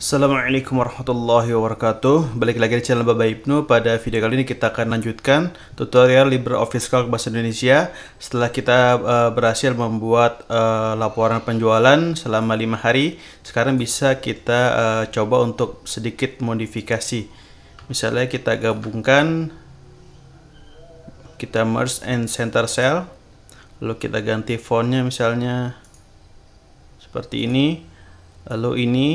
Assalamualaikum warahmatullahi wabarakatuh Balik lagi di channel Baba Ibnu Pada video kali ini kita akan lanjutkan tutorial LibreOffice Calc Bahasa Indonesia Setelah kita uh, berhasil membuat uh, laporan penjualan selama 5 hari Sekarang bisa kita uh, coba untuk sedikit modifikasi Misalnya kita gabungkan Kita merge and center cell Lalu kita ganti fontnya misalnya Seperti ini Lalu ini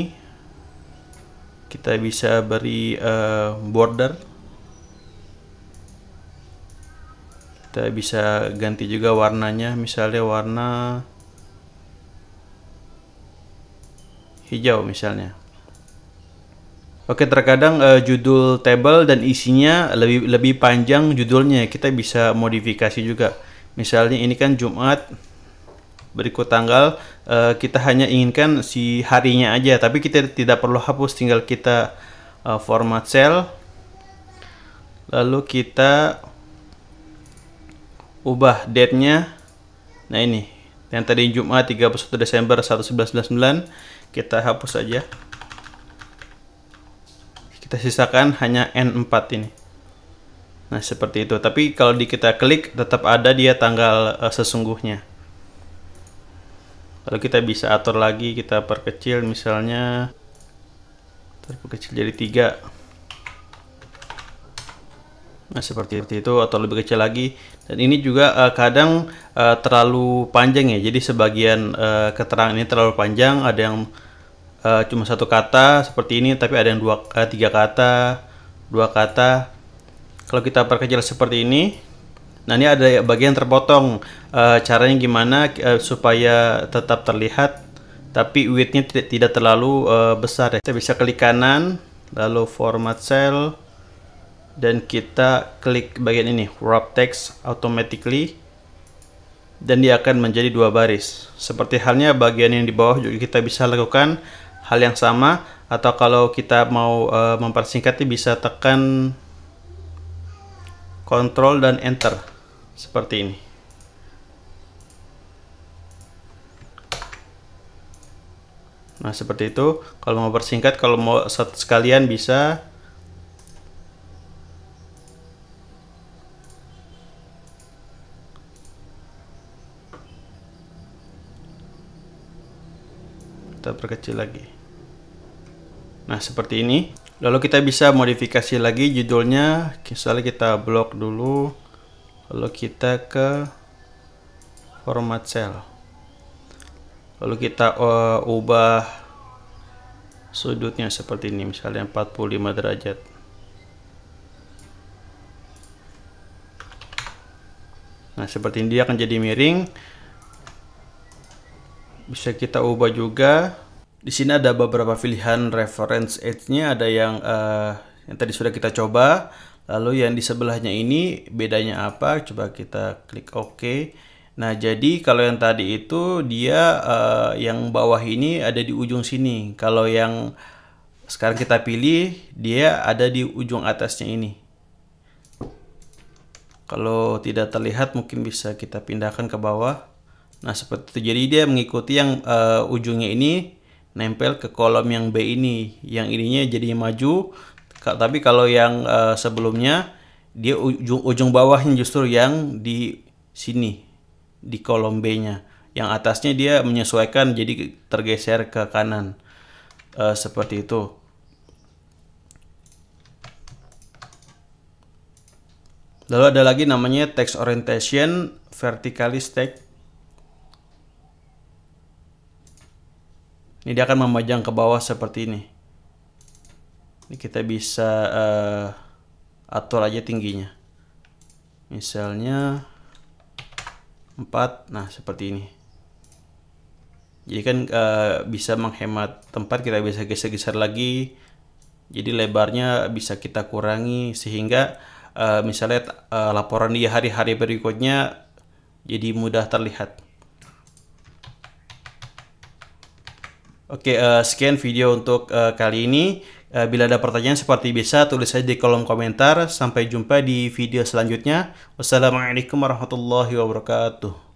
kita bisa beri uh, border kita bisa ganti juga warnanya misalnya warna hijau misalnya Oke terkadang uh, judul table dan isinya lebih lebih panjang judulnya kita bisa modifikasi juga misalnya ini kan Jumat berikut tanggal uh, kita hanya inginkan si harinya aja tapi kita tidak perlu hapus tinggal kita uh, format cell lalu kita ubah date-nya nah ini yang tadi Jumat 31 Desember 1119 kita hapus saja kita sisakan hanya N4 ini nah seperti itu tapi kalau di kita klik tetap ada dia tanggal eh, sesungguhnya lalu kita bisa atur lagi kita perkecil misalnya terperkecil jadi tiga nah seperti itu atau lebih kecil lagi dan ini juga uh, kadang uh, terlalu panjang ya jadi sebagian uh, keterangan ini terlalu panjang ada yang uh, cuma satu kata seperti ini tapi ada yang dua uh, tiga kata dua kata kalau kita perkecil seperti ini Nah ini ada bagian terpotong. Uh, caranya gimana uh, supaya tetap terlihat tapi widthnya tidak, tidak terlalu uh, besar ya. Kita bisa klik kanan, lalu format cell, dan kita klik bagian ini wrap text automatically dan dia akan menjadi dua baris. Seperti halnya bagian yang di bawah juga kita bisa lakukan hal yang sama atau kalau kita mau uh, mempersingkatnya bisa tekan Ctrl dan Enter seperti ini nah seperti itu kalau mau persingkat kalau mau sekalian bisa kita perkecil lagi nah seperti ini lalu kita bisa modifikasi lagi judulnya misalnya kita blok dulu lalu kita ke format cell lalu kita uh, ubah sudutnya seperti ini misalnya 45 derajat nah seperti ini dia akan jadi miring bisa kita ubah juga di sini ada beberapa pilihan reference edge-nya ada yang uh, yang tadi sudah kita coba Lalu yang di sebelahnya ini bedanya apa? Coba kita klik OK. Nah, jadi kalau yang tadi itu dia uh, yang bawah ini ada di ujung sini. Kalau yang sekarang kita pilih, dia ada di ujung atasnya ini. Kalau tidak terlihat mungkin bisa kita pindahkan ke bawah. Nah, seperti itu. Jadi dia mengikuti yang uh, ujungnya ini nempel ke kolom yang B ini. Yang ininya jadi maju, tapi kalau yang uh, sebelumnya dia ujung ujung bawahnya justru yang di sini di kolom B-nya. Yang atasnya dia menyesuaikan jadi tergeser ke kanan. Uh, seperti itu. Lalu ada lagi namanya text orientation vertically stack. Ini dia akan memajang ke bawah seperti ini ini kita bisa uh, atur aja tingginya misalnya 4 nah seperti ini jadi kan uh, bisa menghemat tempat kita bisa geser-geser lagi jadi lebarnya bisa kita kurangi sehingga uh, misalnya uh, laporan di hari-hari berikutnya jadi mudah terlihat Oke, okay, uh, sekian video untuk uh, kali ini. Eh, bila ada pertanyaan seperti biasa tulis saja di kolom komentar. Sampai jumpa di video selanjutnya. Wassalamualaikum warahmatullahi wabarakatuh.